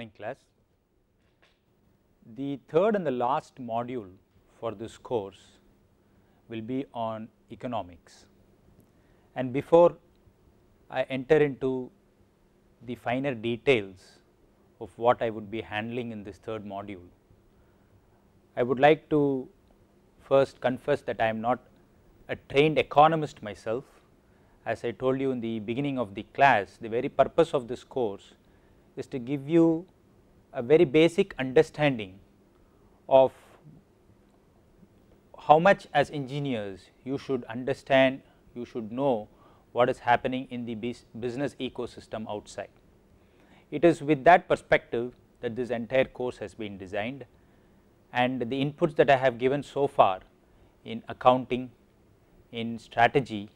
morning class. The third and the last module for this course will be on economics. And before I enter into the finer details of what I would be handling in this third module, I would like to first confess that I am not a trained economist myself. As I told you in the beginning of the class, the very purpose of this course is to give you a very basic understanding of how much as engineers you should understand, you should know what is happening in the business ecosystem outside. It is with that perspective that this entire course has been designed and the inputs that I have given so far in accounting, in strategy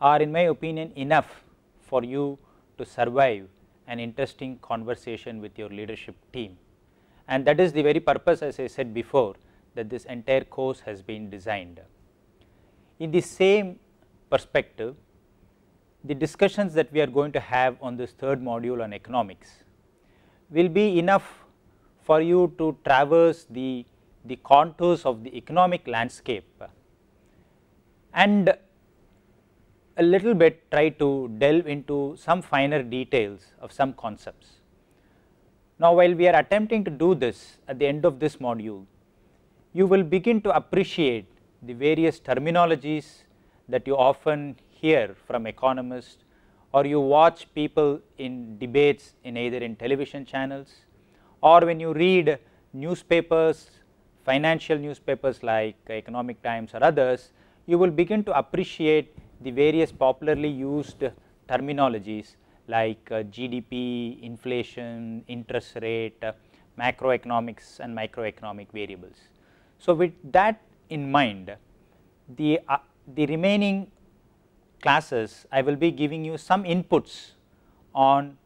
are in my opinion enough for you to survive an interesting conversation with your leadership team. And that is the very purpose as I said before that this entire course has been designed. In the same perspective, the discussions that we are going to have on this third module on economics will be enough for you to traverse the, the contours of the economic landscape and a little bit try to delve into some finer details of some concepts. Now, while we are attempting to do this at the end of this module, you will begin to appreciate the various terminologies that you often hear from economists or you watch people in debates in either in television channels or when you read newspapers, financial newspapers like Economic Times or others, you will begin to appreciate the various popularly used terminologies like uh, GDP, inflation, interest rate, uh, macroeconomics and microeconomic variables. So, with that in mind, the, uh, the remaining classes I will be giving you some inputs on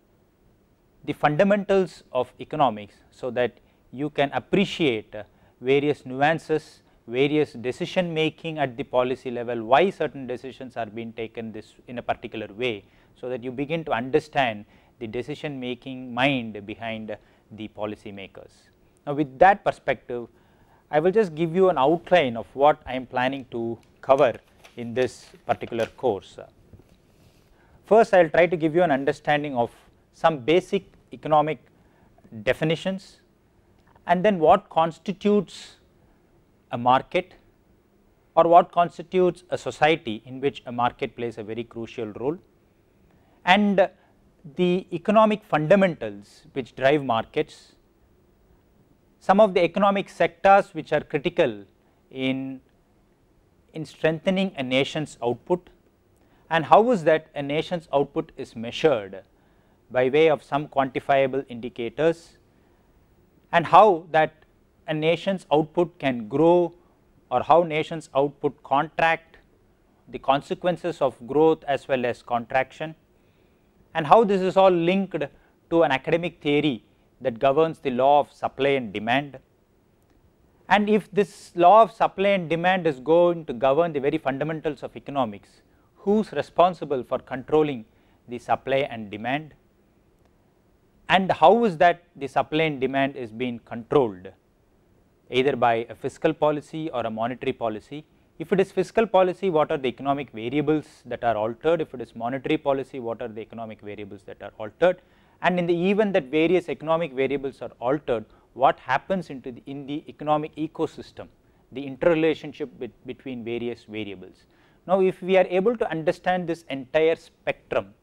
the fundamentals of economics, so that you can appreciate uh, various nuances various decision making at the policy level, why certain decisions are being taken this in a particular way. So, that you begin to understand the decision making mind behind the policy makers. Now, with that perspective, I will just give you an outline of what I am planning to cover in this particular course. First, I will try to give you an understanding of some basic economic definitions and then what constitutes a market or what constitutes a society in which a market plays a very crucial role and the economic fundamentals which drive markets, some of the economic sectors which are critical in, in strengthening a nation's output and how is that a nation's output is measured by way of some quantifiable indicators and how that a nation's output can grow or how nation's output contract, the consequences of growth as well as contraction and how this is all linked to an academic theory that governs the law of supply and demand. And if this law of supply and demand is going to govern the very fundamentals of economics, who is responsible for controlling the supply and demand and how is that the supply and demand is being controlled either by a fiscal policy or a monetary policy. If it is fiscal policy, what are the economic variables that are altered? If it is monetary policy, what are the economic variables that are altered? And in the event that various economic variables are altered, what happens into the, in the economic ecosystem, the interrelationship with, between various variables. Now, if we are able to understand this entire spectrum,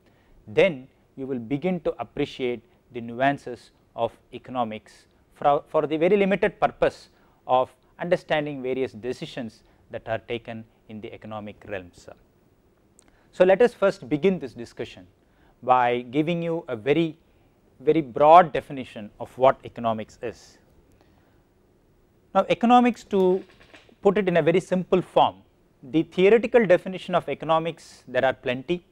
then you will begin to appreciate the nuances of economics for, for the very limited purpose of understanding various decisions that are taken in the economic realms. So, let us first begin this discussion by giving you a very very broad definition of what economics is. Now, economics to put it in a very simple form, the theoretical definition of economics there are plenty,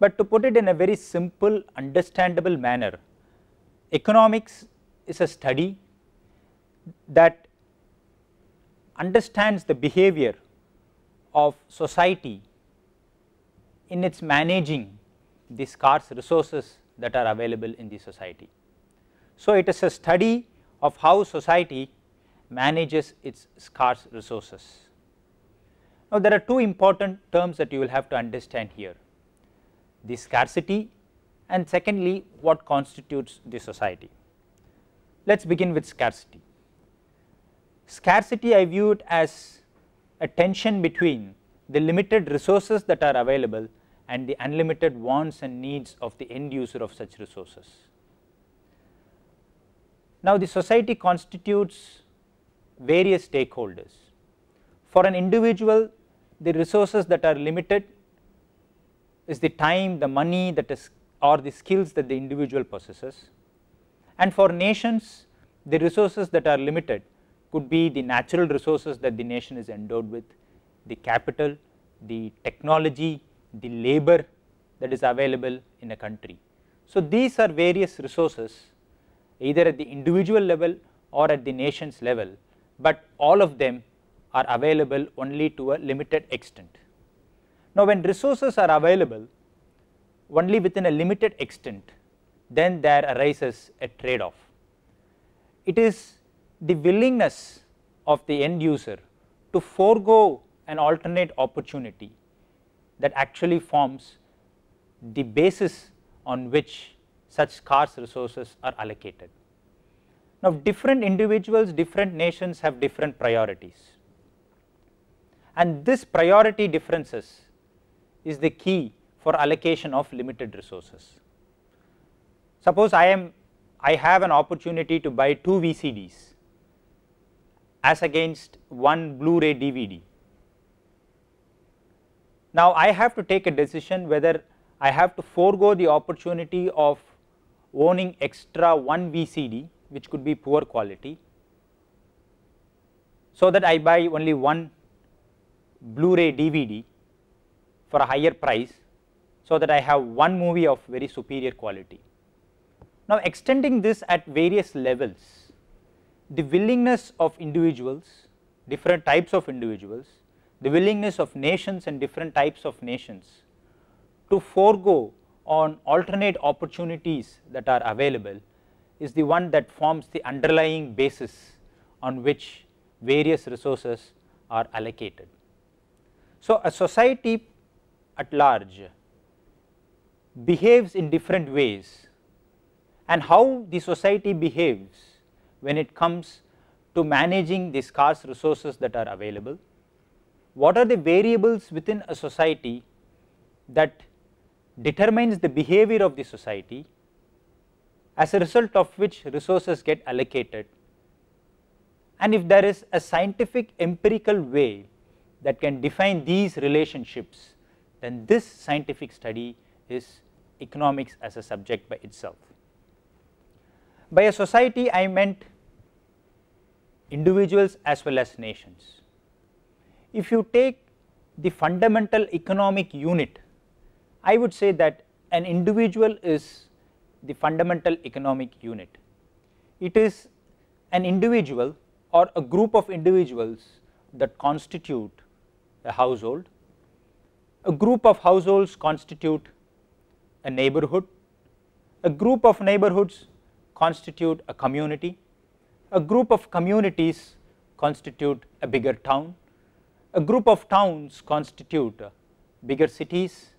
but to put it in a very simple understandable manner, economics is a study that understands the behavior of society in its managing the scarce resources that are available in the society. So, it is a study of how society manages its scarce resources. Now, there are two important terms that you will have to understand here the scarcity and secondly what constitutes the society. Let us begin with scarcity. Scarcity I view it as a tension between the limited resources that are available and the unlimited wants and needs of the end user of such resources. Now, the society constitutes various stakeholders. For an individual, the resources that are limited is the time, the money that is or the skills that the individual possesses. And for nations, the resources that are limited could be the natural resources that the nation is endowed with, the capital, the technology, the labor that is available in a country. So, these are various resources either at the individual level or at the nation's level, but all of them are available only to a limited extent. Now, when resources are available only within a limited extent, then there arises a trade off. It is the willingness of the end user to forego an alternate opportunity that actually forms the basis on which such scarce resources are allocated. Now, different individuals, different nations have different priorities and this priority differences is the key for allocation of limited resources. Suppose I am I have an opportunity to buy 2 VCDs as against one Blu-ray DVD. Now I have to take a decision whether I have to forego the opportunity of owning extra one VCD which could be poor quality so that I buy only one Blu-ray DVD for a higher price so that I have one movie of very superior quality. Now extending this at various levels the willingness of individuals, different types of individuals, the willingness of nations and different types of nations to forego on alternate opportunities that are available is the one that forms the underlying basis on which various resources are allocated. So, a society at large behaves in different ways and how the society behaves when it comes to managing the scarce resources that are available? What are the variables within a society that determines the behavior of the society as a result of which resources get allocated and if there is a scientific empirical way that can define these relationships then this scientific study is economics as a subject by itself. By a society I meant individuals as well as nations. If you take the fundamental economic unit, I would say that an individual is the fundamental economic unit. It is an individual or a group of individuals that constitute a household, a group of households constitute a neighborhood, a group of neighborhoods constitute a community, a group of communities constitute a bigger town, a group of towns constitute bigger cities,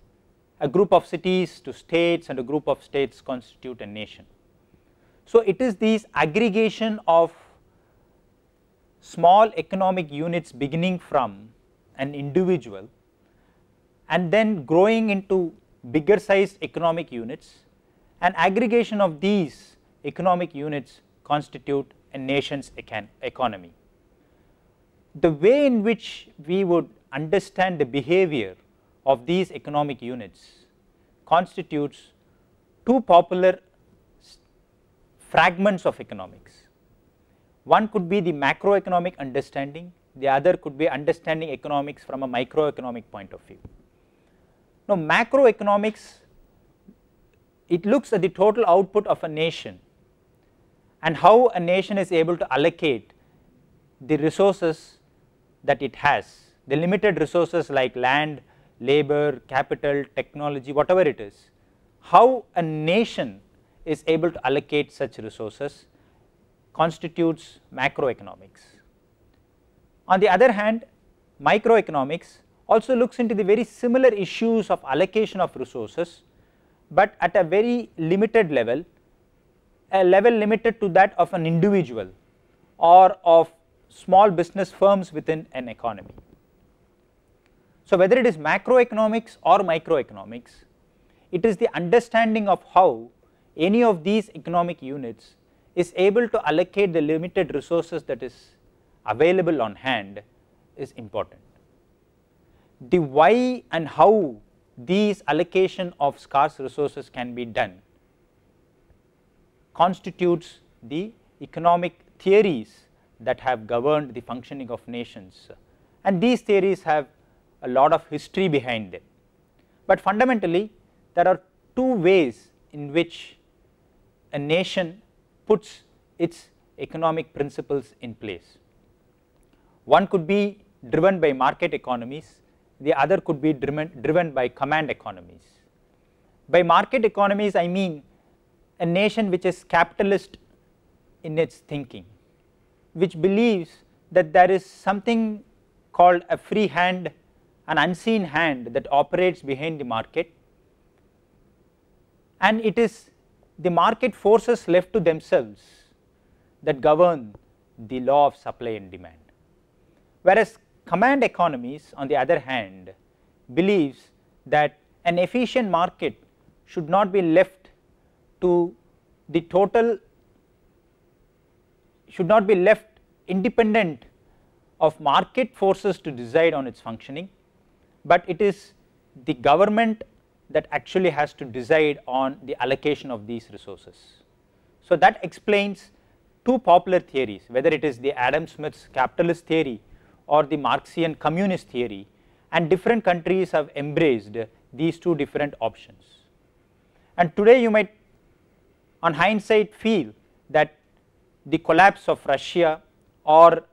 a group of cities to states and a group of states constitute a nation. So, it is these aggregation of small economic units beginning from an individual and then growing into bigger sized economic units and aggregation of these economic units constitute a nation's econ economy. The way in which we would understand the behavior of these economic units constitutes two popular fragments of economics. One could be the macroeconomic understanding, the other could be understanding economics from a microeconomic point of view. Now, macroeconomics, it looks at the total output of a nation and how a nation is able to allocate the resources that it has, the limited resources like land, labor, capital, technology, whatever it is. How a nation is able to allocate such resources constitutes macroeconomics. On the other hand, microeconomics also looks into the very similar issues of allocation of resources, but at a very limited level a level limited to that of an individual or of small business firms within an economy. So, whether it is macroeconomics or microeconomics, it is the understanding of how any of these economic units is able to allocate the limited resources that is available on hand is important. The why and how these allocation of scarce resources can be done constitutes the economic theories that have governed the functioning of nations and these theories have a lot of history behind them. But fundamentally there are two ways in which a nation puts its economic principles in place. One could be driven by market economies, the other could be driven, driven by command economies. By market economies I mean a nation which is capitalist in its thinking, which believes that there is something called a free hand, an unseen hand that operates behind the market and it is the market forces left to themselves that govern the law of supply and demand. Whereas command economies on the other hand believes that an efficient market should not be left to the total should not be left independent of market forces to decide on its functioning, but it is the government that actually has to decide on the allocation of these resources. So, that explains two popular theories whether it is the Adam Smith's capitalist theory or the Marxian communist theory and different countries have embraced these two different options. And today you might on hindsight feel that the collapse of Russia or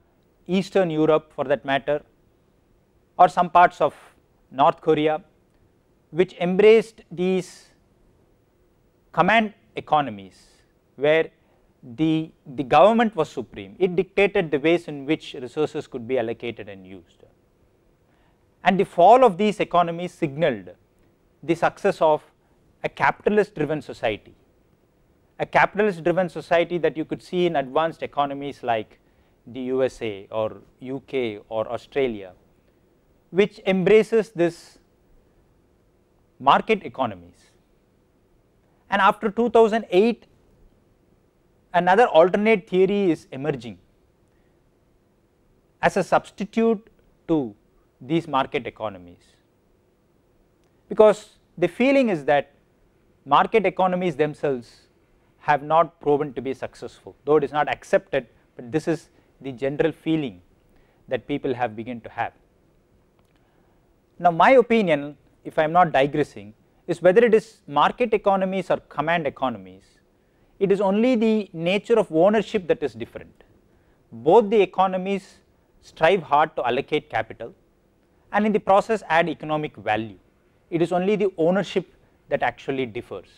Eastern Europe for that matter or some parts of North Korea which embraced these command economies where the, the government was supreme, it dictated the ways in which resources could be allocated and used. And the fall of these economies signaled the success of a capitalist driven society a capitalist driven society that you could see in advanced economies like the USA or UK or Australia, which embraces this market economies. And after 2008, another alternate theory is emerging as a substitute to these market economies, because the feeling is that market economies themselves have not proven to be successful though it is not accepted but this is the general feeling that people have begun to have. Now my opinion if I am not digressing is whether it is market economies or command economies it is only the nature of ownership that is different. Both the economies strive hard to allocate capital and in the process add economic value. It is only the ownership that actually differs.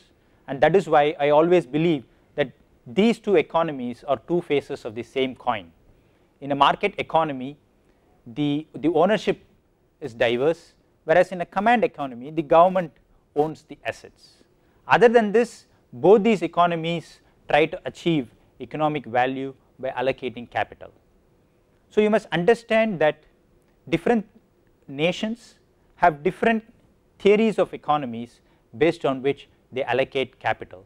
And that is why I always believe that these two economies are two faces of the same coin. In a market economy, the, the ownership is diverse, whereas in a command economy, the government owns the assets. Other than this, both these economies try to achieve economic value by allocating capital. So, you must understand that different nations have different theories of economies based on which they allocate capital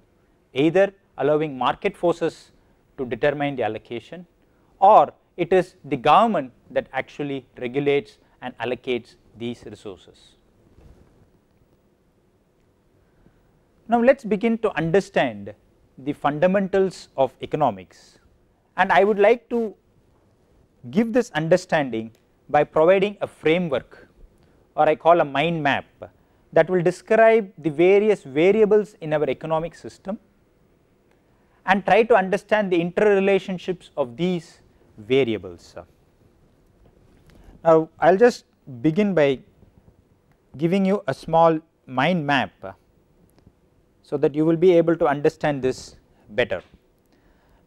either allowing market forces to determine the allocation or it is the government that actually regulates and allocates these resources. Now, let us begin to understand the fundamentals of economics and I would like to give this understanding by providing a framework or I call a mind map that will describe the various variables in our economic system and try to understand the interrelationships of these variables. Now, I will just begin by giving you a small mind map, uh, so that you will be able to understand this better.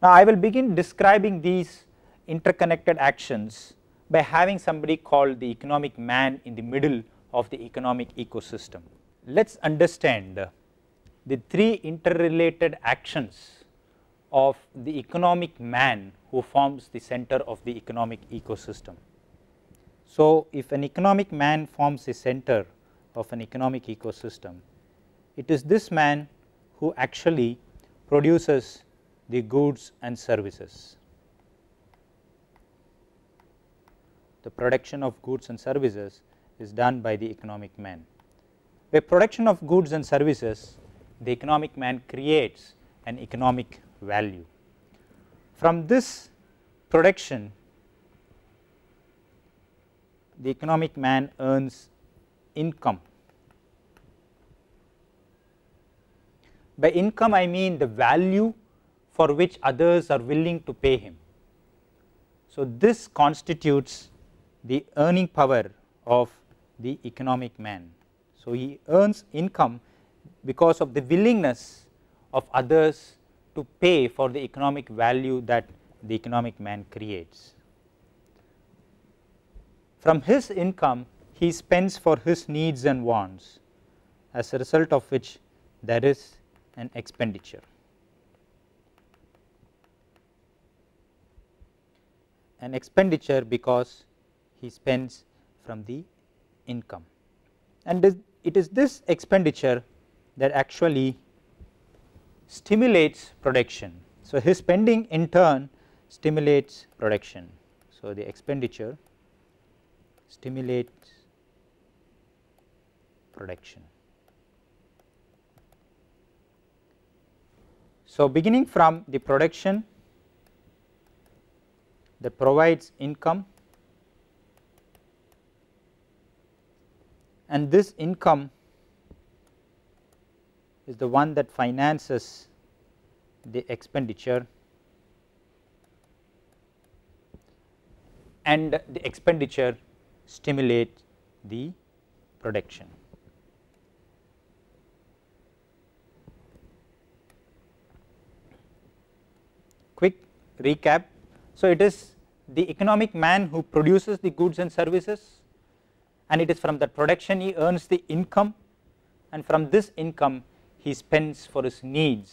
Now, I will begin describing these interconnected actions by having somebody called the economic man in the middle of the economic ecosystem. Let us understand the three interrelated actions of the economic man who forms the center of the economic ecosystem. So, if an economic man forms the center of an economic ecosystem, it is this man who actually produces the goods and services. The production of goods and services is done by the economic man. By production of goods and services, the economic man creates an economic value. From this production, the economic man earns income. By income, I mean the value for which others are willing to pay him. So, this constitutes the earning power of the economic man. So he earns income because of the willingness of others to pay for the economic value that the economic man creates. From his income he spends for his needs and wants as a result of which there is an expenditure. An expenditure because he spends from the income and it is this expenditure that actually stimulates production. So, his spending in turn stimulates production. So, the expenditure stimulates production. So, beginning from the production that provides income and this income is the one that finances the expenditure and the expenditure stimulates the production. Quick recap. So, it is the economic man who produces the goods and services and it is from that production he earns the income and from this income he spends for his needs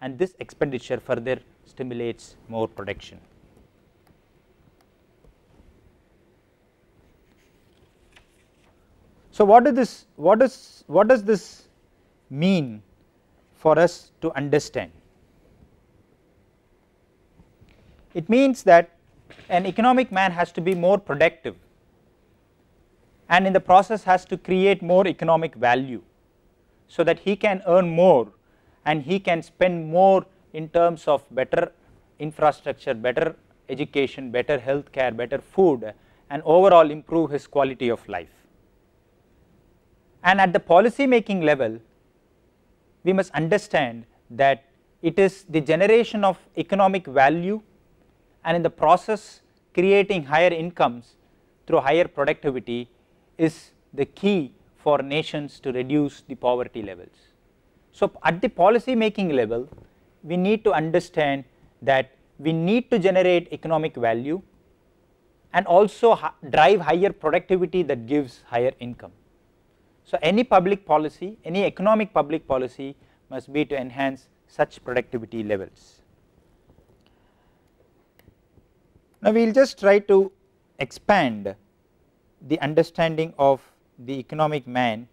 and this expenditure further stimulates more production. So, what does this what does what does this mean for us to understand? It means that an economic man has to be more productive and in the process has to create more economic value so that he can earn more and he can spend more in terms of better infrastructure, better education, better health care, better food and overall improve his quality of life. And at the policy making level, we must understand that it is the generation of economic value and in the process creating higher incomes through higher productivity is the key for nations to reduce the poverty levels. So, at the policy making level, we need to understand that we need to generate economic value and also drive higher productivity that gives higher income. So, any public policy, any economic public policy must be to enhance such productivity levels. Now, we will just try to expand the understanding of the economic man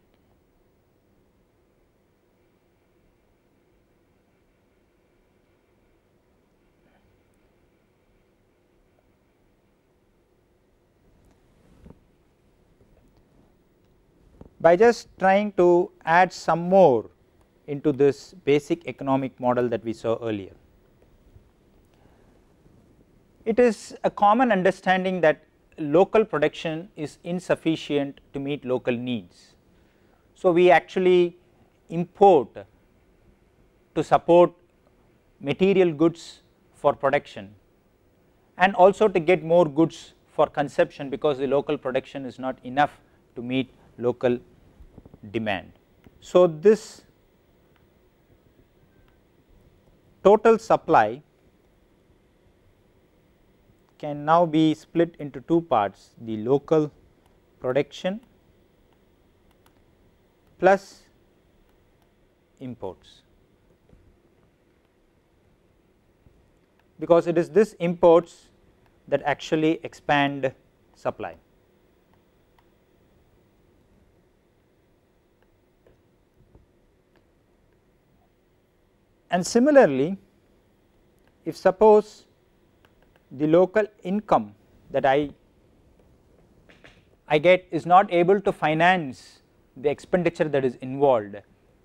by just trying to add some more into this basic economic model that we saw earlier. It is a common understanding that local production is insufficient to meet local needs. So, we actually import to support material goods for production and also to get more goods for consumption because the local production is not enough to meet local demand. So, this total supply can now be split into two parts the local production plus imports. because it is this imports that actually expand supply. And similarly, if suppose the local income that I, I get is not able to finance the expenditure that is involved,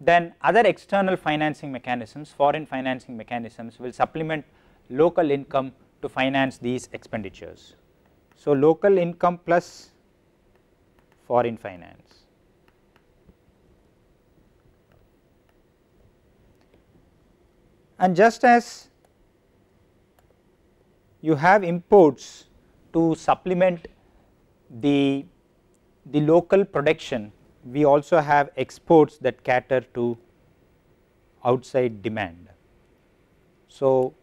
then other external financing mechanisms, foreign financing mechanisms will supplement local income to finance these expenditures. So, local income plus foreign finance. And just as you have imports to supplement the, the local production. We also have exports that cater to outside demand. So,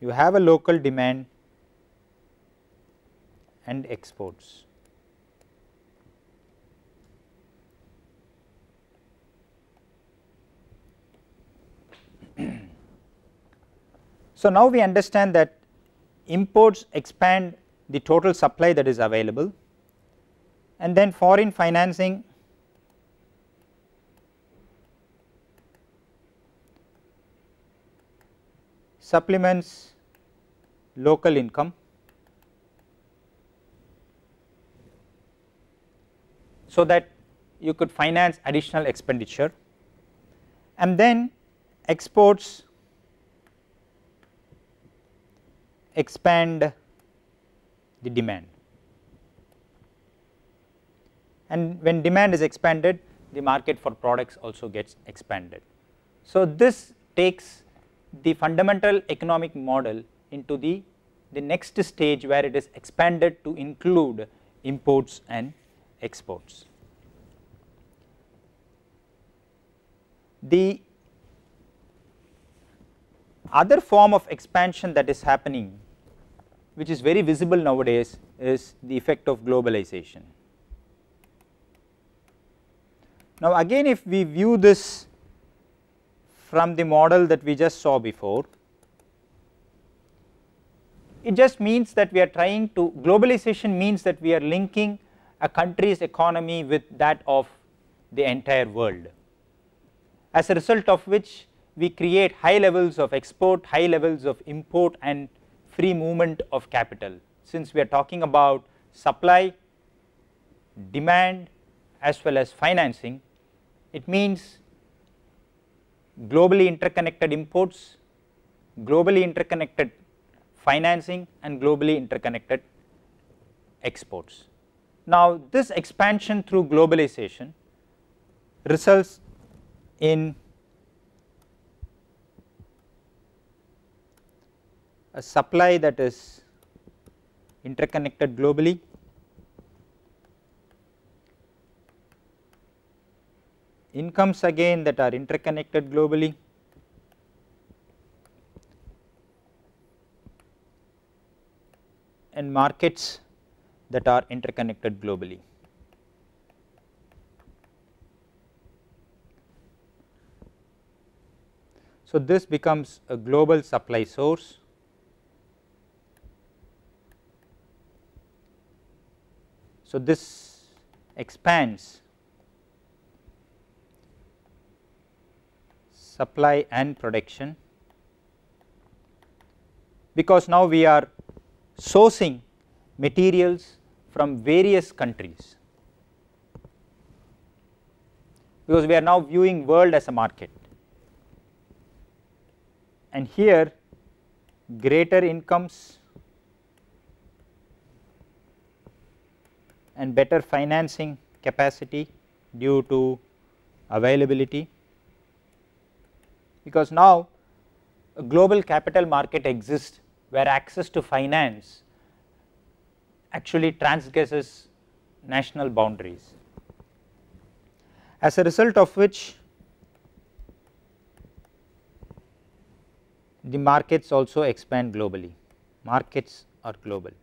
you have a local demand and exports. so, now we understand that imports expand the total supply that is available and then foreign financing supplements local income. So, that you could finance additional expenditure and then exports expand the demand and when demand is expanded the market for products also gets expanded. So, this takes the fundamental economic model into the, the next stage where it is expanded to include imports and exports. The other form of expansion that is happening which is very visible nowadays is the effect of globalization. Now again if we view this from the model that we just saw before, it just means that we are trying to globalization means that we are linking a country's economy with that of the entire world as a result of which we create high levels of export, high levels of import and free movement of capital. Since we are talking about supply, demand as well as financing, it means globally interconnected imports, globally interconnected financing and globally interconnected exports. Now, this expansion through globalization results in a supply that is interconnected globally incomes again that are interconnected globally and markets that are interconnected globally. So, this becomes a global supply source So, this expands supply and production because now we are sourcing materials from various countries because we are now viewing world as a market and here greater incomes and better financing capacity due to availability because now a global capital market exists where access to finance actually transgresses national boundaries. As a result of which the markets also expand globally, markets are global.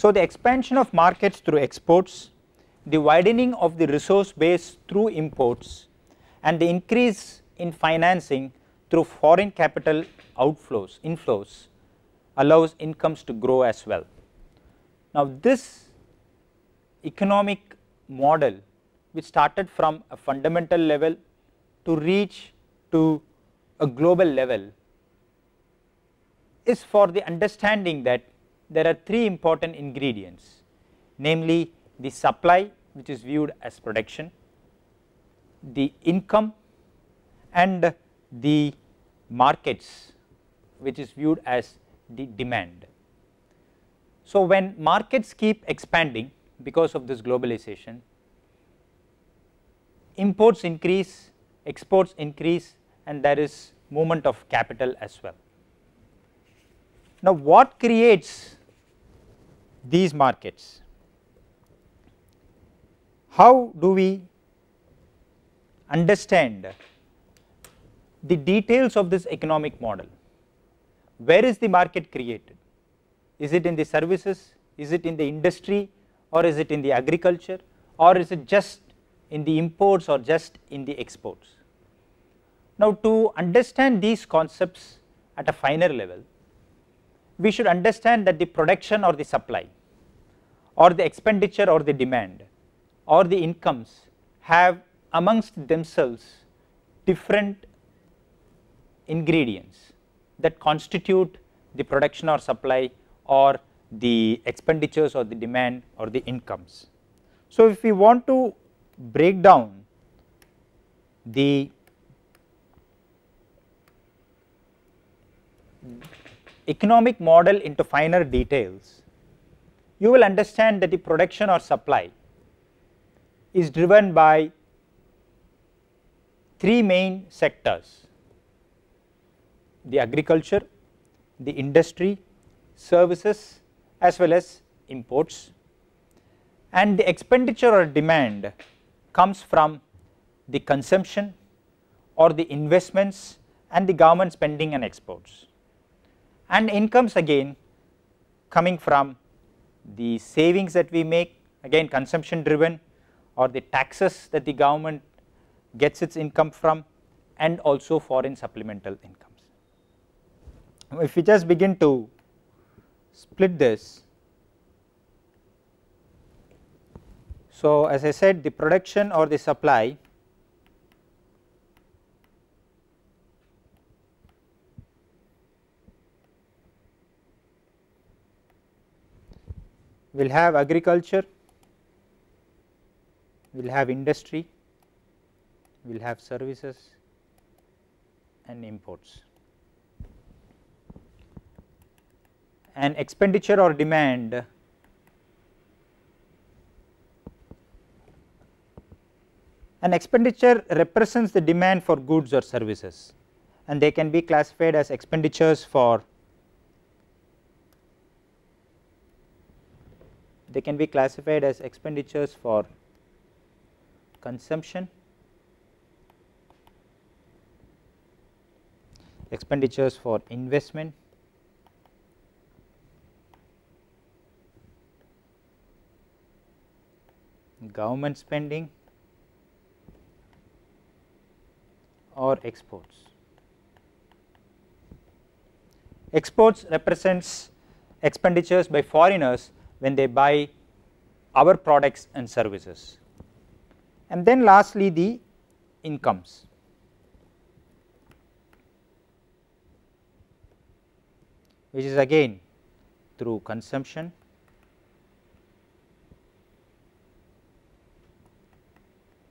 So, the expansion of markets through exports, the widening of the resource base through imports and the increase in financing through foreign capital outflows, inflows allows incomes to grow as well. Now, this economic model which started from a fundamental level to reach to a global level is for the understanding that there are three important ingredients namely the supply which is viewed as production, the income and the markets which is viewed as the demand. So, when markets keep expanding because of this globalization, imports increase, exports increase and there is movement of capital as well. Now, what creates these markets. How do we understand the details of this economic model? Where is the market created? Is it in the services? Is it in the industry? Or is it in the agriculture? Or is it just in the imports or just in the exports? Now, to understand these concepts at a finer level, we should understand that the production or the supply or the expenditure or the demand or the incomes have amongst themselves different ingredients that constitute the production or supply or the expenditures or the demand or the incomes. So, if we want to break down the economic model into finer details, you will understand that the production or supply is driven by three main sectors, the agriculture, the industry, services as well as imports and the expenditure or demand comes from the consumption or the investments and the government spending and exports and incomes again coming from the savings that we make again consumption driven or the taxes that the government gets its income from and also foreign supplemental incomes. If we just begin to split this, so as I said the production or the supply we will have agriculture, we will have industry, we will have services and imports. And expenditure or demand An expenditure represents the demand for goods or services and they can be classified as expenditures for they can be classified as expenditures for consumption, expenditures for investment, government spending or exports. Exports represents expenditures by foreigners when they buy our products and services. And then lastly the incomes. which is again through consumption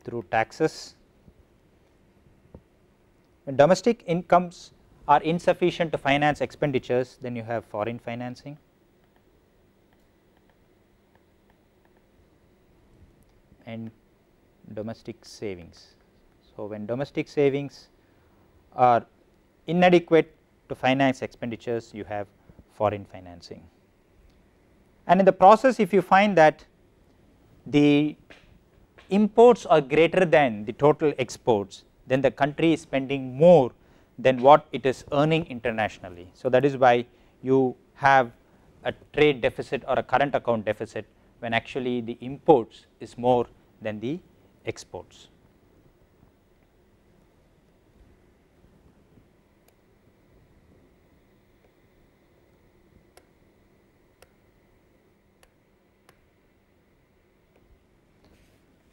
through taxes. When domestic incomes are insufficient to finance expenditures, then you have foreign financing. and domestic savings. So, when domestic savings are inadequate to finance expenditures, you have foreign financing. And in the process, if you find that the imports are greater than the total exports, then the country is spending more than what it is earning internationally. So, that is why you have a trade deficit or a current account deficit when actually the imports is more than the exports.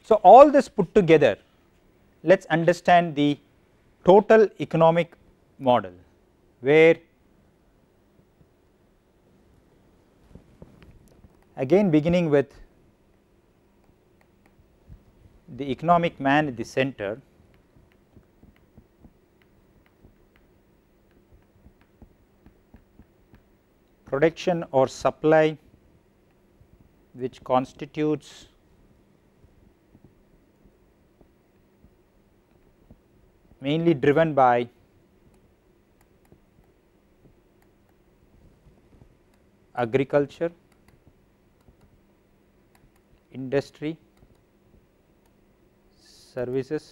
So, all this put together let us understand the total economic model where again beginning with the economic man at the center production or supply which constitutes mainly driven by agriculture, industry, services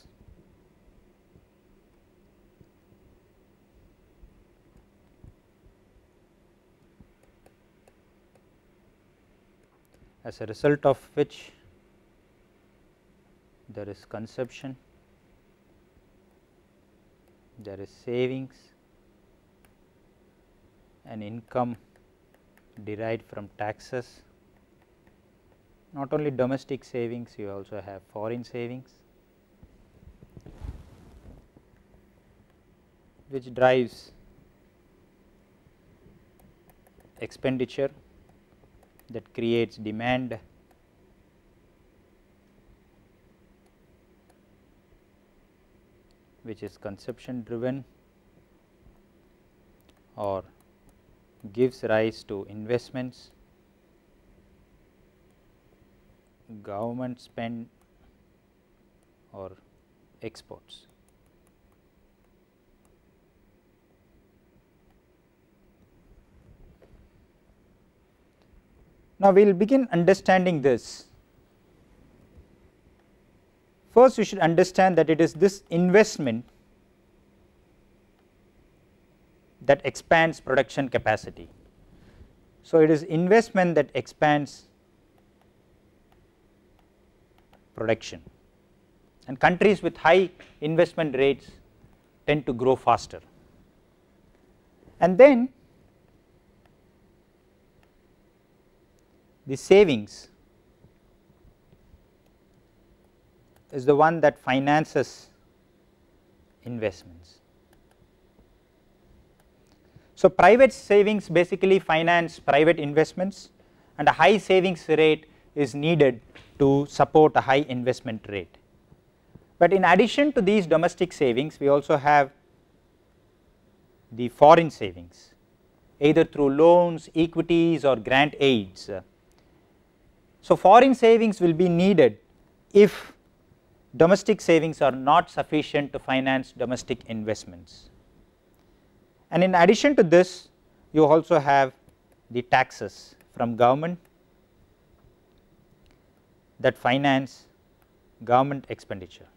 as a result of which there is consumption, there is savings and income derived from taxes. Not only domestic savings, you also have foreign savings which drives expenditure that creates demand which is consumption driven or gives rise to investments government spend or exports. Now, we will begin understanding this. First, we should understand that it is this investment that expands production capacity. So, it is investment that expands production and countries with high investment rates tend to grow faster. And then the savings is the one that finances investments. So, private savings basically finance private investments and a high savings rate is needed to support a high investment rate. But in addition to these domestic savings we also have the foreign savings either through loans, equities or grant aids. So, foreign savings will be needed if domestic savings are not sufficient to finance domestic investments. And in addition to this, you also have the taxes from government that finance government expenditure.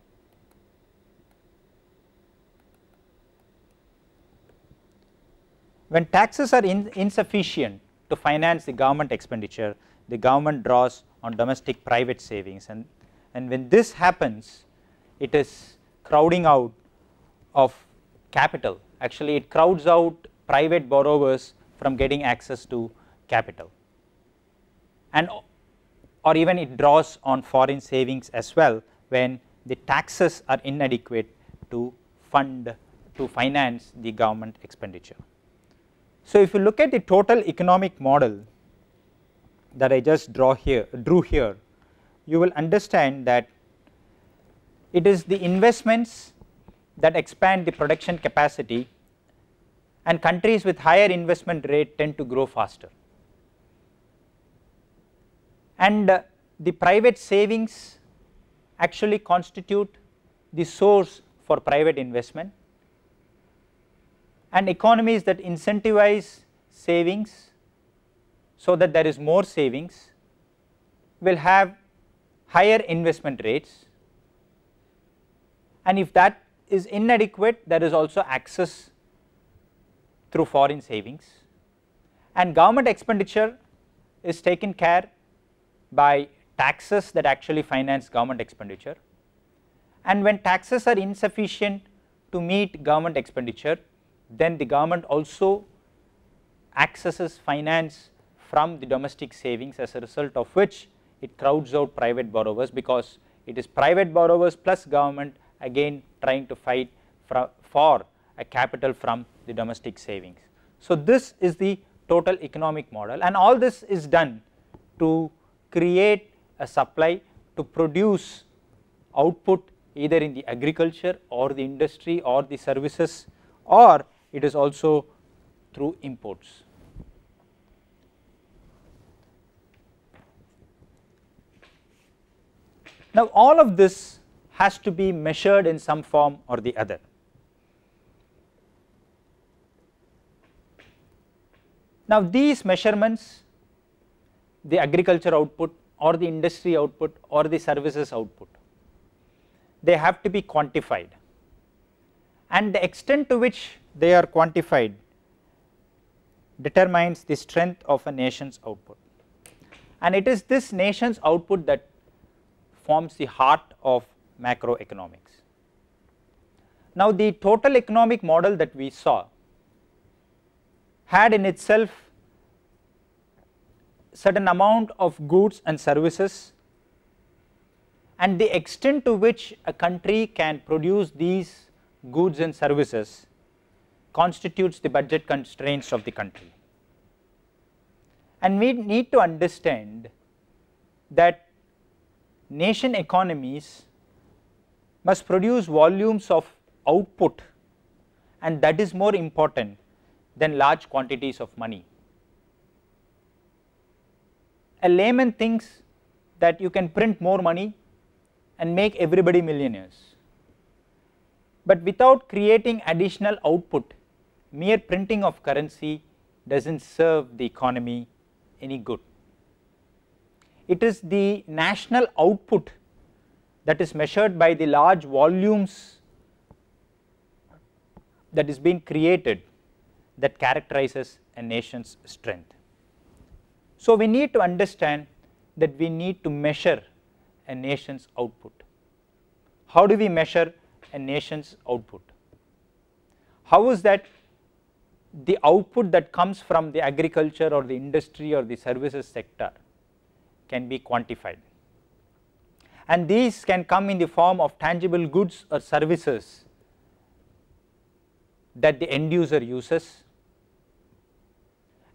When taxes are in insufficient to finance the government expenditure, the government draws on domestic private savings and, and when this happens it is crowding out of capital actually it crowds out private borrowers from getting access to capital and or even it draws on foreign savings as well when the taxes are inadequate to fund to finance the government expenditure. So, if you look at the total economic model that I just draw here drew here you will understand that it is the investments that expand the production capacity and countries with higher investment rate tend to grow faster. And uh, the private savings actually constitute the source for private investment and economies that incentivize savings so that there is more savings will have higher investment rates and if that is inadequate there is also access through foreign savings and government expenditure is taken care by taxes that actually finance government expenditure and when taxes are insufficient to meet government expenditure then the government also accesses finance from the domestic savings as a result of which it crowds out private borrowers because it is private borrowers plus government again trying to fight for a capital from the domestic savings. So, this is the total economic model and all this is done to create a supply to produce output either in the agriculture or the industry or the services or it is also through imports. Now all of this has to be measured in some form or the other. Now these measurements, the agriculture output or the industry output or the services output, they have to be quantified and the extent to which they are quantified determines the strength of a nation's output and it is this nation's output that forms the heart of macroeconomics. Now, the total economic model that we saw had in itself certain amount of goods and services and the extent to which a country can produce these goods and services constitutes the budget constraints of the country. And we need to understand that nation economies must produce volumes of output and that is more important than large quantities of money. A layman thinks that you can print more money and make everybody millionaires, but without creating additional output mere printing of currency does not serve the economy any good it is the national output that is measured by the large volumes that is being created that characterizes a nation's strength. So, we need to understand that we need to measure a nation's output. How do we measure a nation's output? How is that the output that comes from the agriculture or the industry or the services sector can be quantified. And these can come in the form of tangible goods or services that the end user uses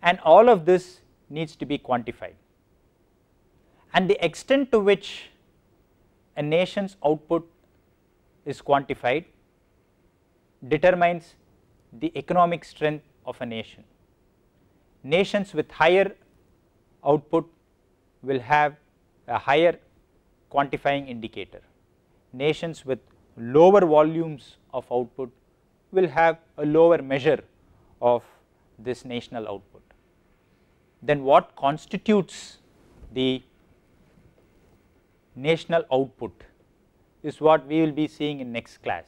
and all of this needs to be quantified. And the extent to which a nation's output is quantified determines the economic strength of a nation. Nations with higher output will have a higher quantifying indicator. Nations with lower volumes of output will have a lower measure of this national output. Then what constitutes the national output is what we will be seeing in next class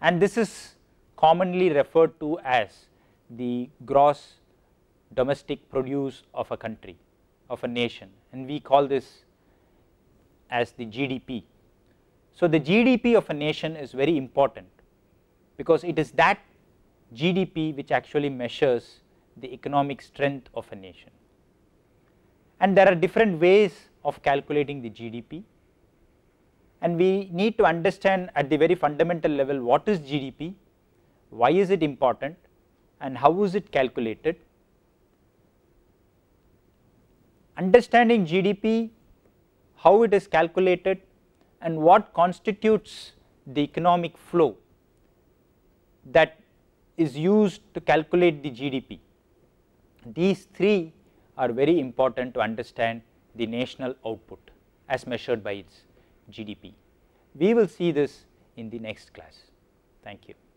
and this is commonly referred to as the gross domestic produce of a country of a nation and we call this as the GDP. So, the GDP of a nation is very important because it is that GDP which actually measures the economic strength of a nation. And there are different ways of calculating the GDP and we need to understand at the very fundamental level what is GDP, why is it important and how is it calculated understanding GDP, how it is calculated and what constitutes the economic flow that is used to calculate the GDP. These three are very important to understand the national output as measured by its GDP. We will see this in the next class. Thank you.